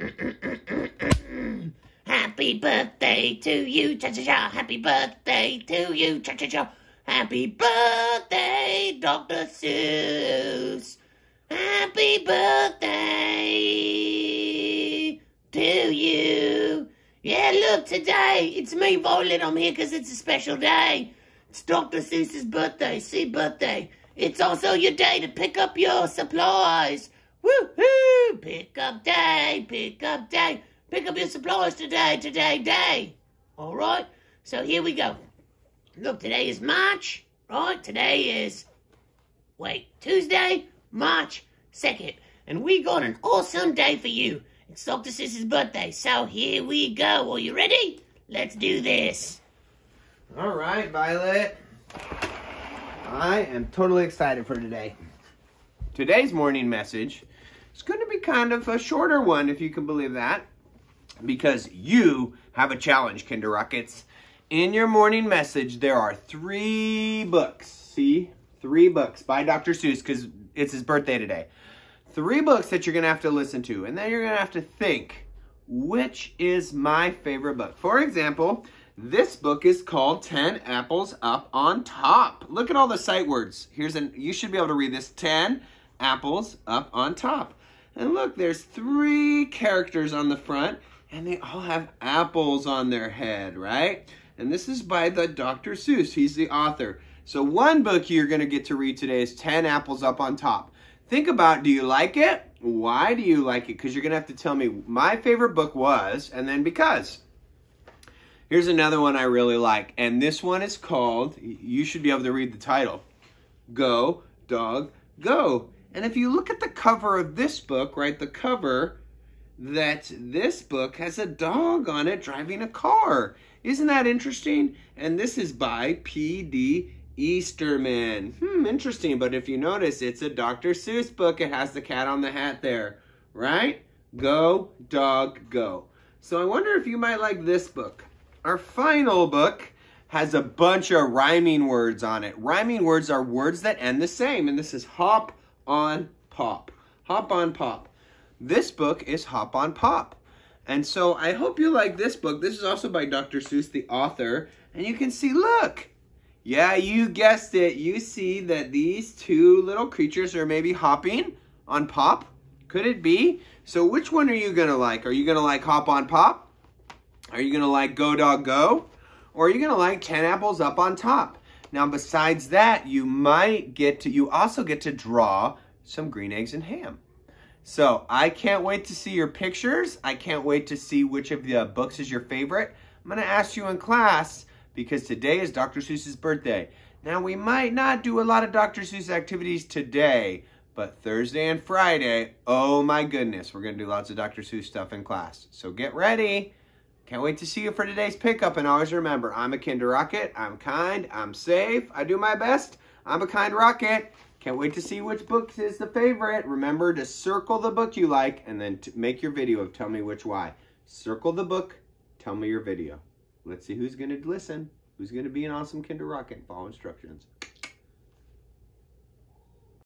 Happy birthday to you, cha cha cha. Happy birthday to you, cha cha cha. Happy birthday, Dr. Seuss. Happy birthday to you. Yeah, look, today it's me, Violet. I'm here because it's a special day. It's Dr. Seuss's birthday, see birthday. It's also your day to pick up your supplies. Woohoo! Pick up day, up day. Pick up your supplies today, today, day. All right? So here we go. Look, today is March, right? Today is, wait, Tuesday, March 2nd. And we got an awesome day for you. It's Dr. Sis's birthday. So here we go. Are you ready? Let's do this. All right, Violet. I am totally excited for today. Today's morning message it's going to be kind of a shorter one, if you can believe that, because you have a challenge, Kinder Rockets. In your morning message, there are three books. See? Three books by Dr. Seuss, because it's his birthday today. Three books that you're going to have to listen to, and then you're going to have to think, which is my favorite book? For example, this book is called 10 Apples Up on Top. Look at all the sight words. Here's an, you should be able to read this. 10 apples up on top. And look, there's three characters on the front, and they all have apples on their head, right? And this is by the Dr. Seuss. He's the author. So one book you're going to get to read today is 10 Apples Up on Top. Think about, do you like it? Why do you like it? Because you're going to have to tell me my favorite book was, and then because. Here's another one I really like, and this one is called, you should be able to read the title, Go, Dog, Go. And if you look at the cover of this book, right, the cover, that this book has a dog on it driving a car. Isn't that interesting? And this is by P.D. Easterman. Hmm, interesting, but if you notice, it's a Dr. Seuss book. It has the cat on the hat there, right? Go, dog, go. So I wonder if you might like this book. Our final book has a bunch of rhyming words on it. Rhyming words are words that end the same, and this is hop, on Pop. Hop on Pop. This book is Hop on Pop. And so I hope you like this book. This is also by Dr. Seuss, the author. And you can see, look, yeah, you guessed it. You see that these two little creatures are maybe hopping on Pop. Could it be? So which one are you going to like? Are you going to like Hop on Pop? Are you going to like Go Dog Go? Or are you going to like 10 Apples Up on Top? Now, besides that, you might get to, you also get to draw some green eggs and ham. So I can't wait to see your pictures. I can't wait to see which of the uh, books is your favorite. I'm gonna ask you in class because today is Dr. Seuss's birthday. Now we might not do a lot of Dr. Seuss activities today, but Thursday and Friday, oh my goodness, we're gonna do lots of Dr. Seuss stuff in class. So get ready. Can't wait to see you for today's pickup. And always remember, I'm a Kinder Rocket. I'm kind. I'm safe. I do my best. I'm a kind rocket. Can't wait to see which book is the favorite. Remember to circle the book you like and then make your video of tell me which why. Circle the book. Tell me your video. Let's see who's going to listen. Who's going to be an awesome Kinder Rocket and follow instructions.